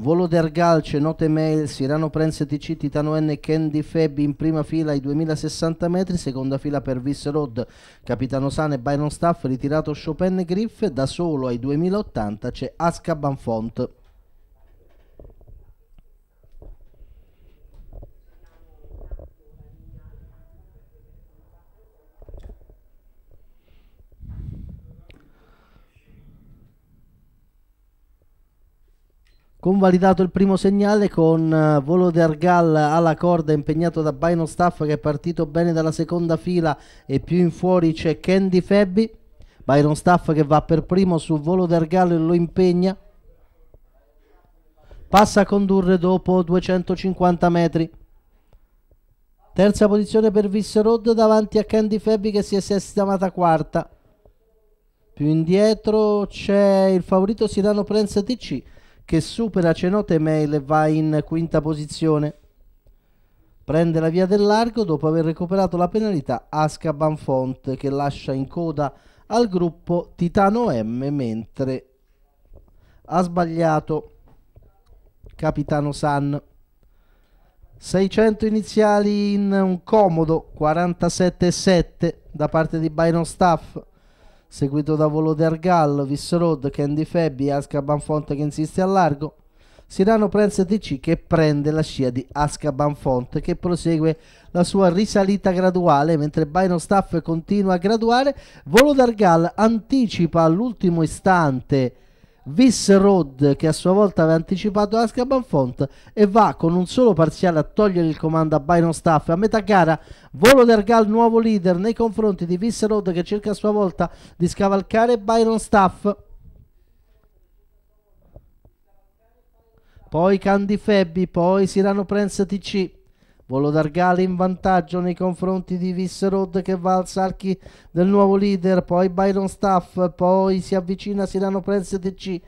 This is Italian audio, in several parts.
Volo d'Ergalce, Note Mail, Sirano Prenz TC, Titano N, Candy Feb in prima fila ai 2060 metri, seconda fila per Vis Road, Capitano Sane, Byron Staff, ritirato Chopin Griff, da solo ai 2080 c'è Asca Banfont. Convalidato il primo segnale con eh, volo Volodergal alla corda impegnato da Bino Staff che è partito bene dalla seconda fila e più in fuori c'è Candy Febbi. Byron Staff che va per primo sul volo Volodergal e lo impegna. Passa a condurre dopo 250 metri. Terza posizione per Visserod davanti a Candy Febbi che si è sistemata quarta. Più indietro c'è il favorito Sirano Prensa TC che supera Cenote Mail e va in quinta posizione. Prende la via del largo dopo aver recuperato la penalità Asca Banfont che lascia in coda al gruppo Titano M mentre ha sbagliato Capitano San. 600 iniziali in un comodo 47,7 da parte di Byron Staff seguito da Volodar Gall, Visserod, Candy Febbi, Ascabanfont che insiste al largo. Sirano Prenz TC che prende la scia di Ascabanfont che prosegue la sua risalita graduale mentre Baino Staff continua a graduare. Volodar Gall anticipa all'ultimo istante Vis Road che a sua volta aveva anticipato Asgaban Font e va con un solo parziale a togliere il comando a Byron Staff a metà gara volo d'Ergal nuovo leader nei confronti di Vis Road che cerca a sua volta di scavalcare Byron Staff poi Candy Febbi, poi Sirano Prenz TC Volo Dargali in vantaggio nei confronti di Visserod che va al Sarchi del nuovo leader, poi Byron Staff, poi si avvicina Silano Prens TC.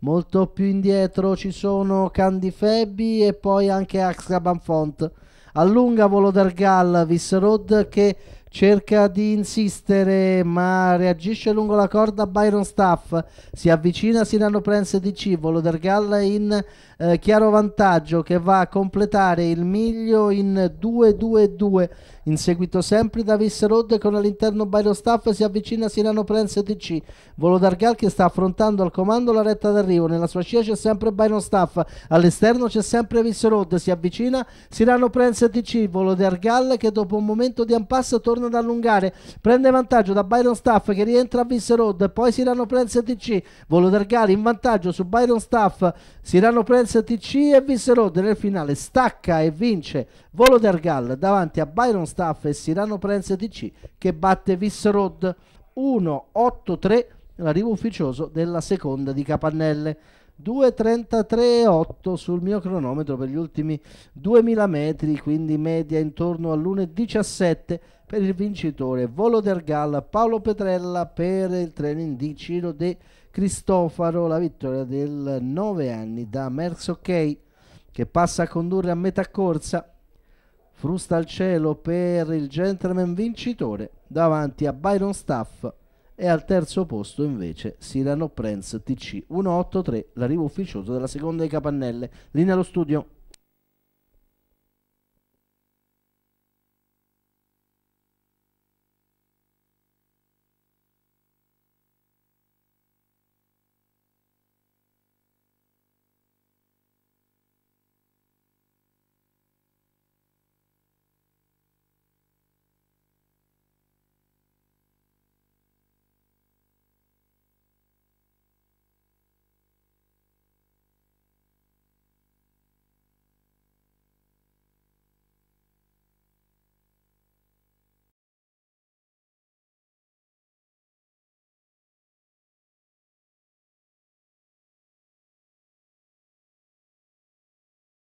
Molto più indietro ci sono Candy Febbi e poi anche Axaban Font. Allunga Volo Dargal, Visserod che cerca di insistere ma reagisce lungo la corda Byron Staff, si avvicina Sinano Prense di del Dergalla in eh, chiaro vantaggio che va a completare il miglio in 2-2-2, in seguito sempre Davis Road con all'interno Byron Staff si avvicina Sinano Prense DC, Volo del Dargal che sta affrontando al comando la retta d'arrivo, nella sua scia c'è sempre Byron Staff, all'esterno c'è sempre Viss Road, si avvicina Sinano Prense DC, Volo del Dargal che dopo un momento di ampasso torna torna ad allungare, prende vantaggio da Byron Staff che rientra a Road, poi Sirano Prens TC, volo Dargali in vantaggio su Byron Staff, Sirano Prens TC e Road nel finale stacca e vince volo Dargal davanti a Byron Staff e Sirano Prens TC che batte Road 1-8-3 l'arrivo ufficioso della seconda di Capannelle. 2.33.8 sul mio cronometro per gli ultimi 2000 metri, quindi media intorno all'1.17 per il vincitore Volo del Galla Paolo Petrella per il training di Ciro De Cristofaro, la vittoria del 9 anni da Merzocchei che passa a condurre a metà corsa. Frusta al cielo per il gentleman vincitore davanti a Byron Staff e al terzo posto invece Silano Prenz TC 183, l'arrivo ufficioso della seconda dei Capannelle. Linea allo studio.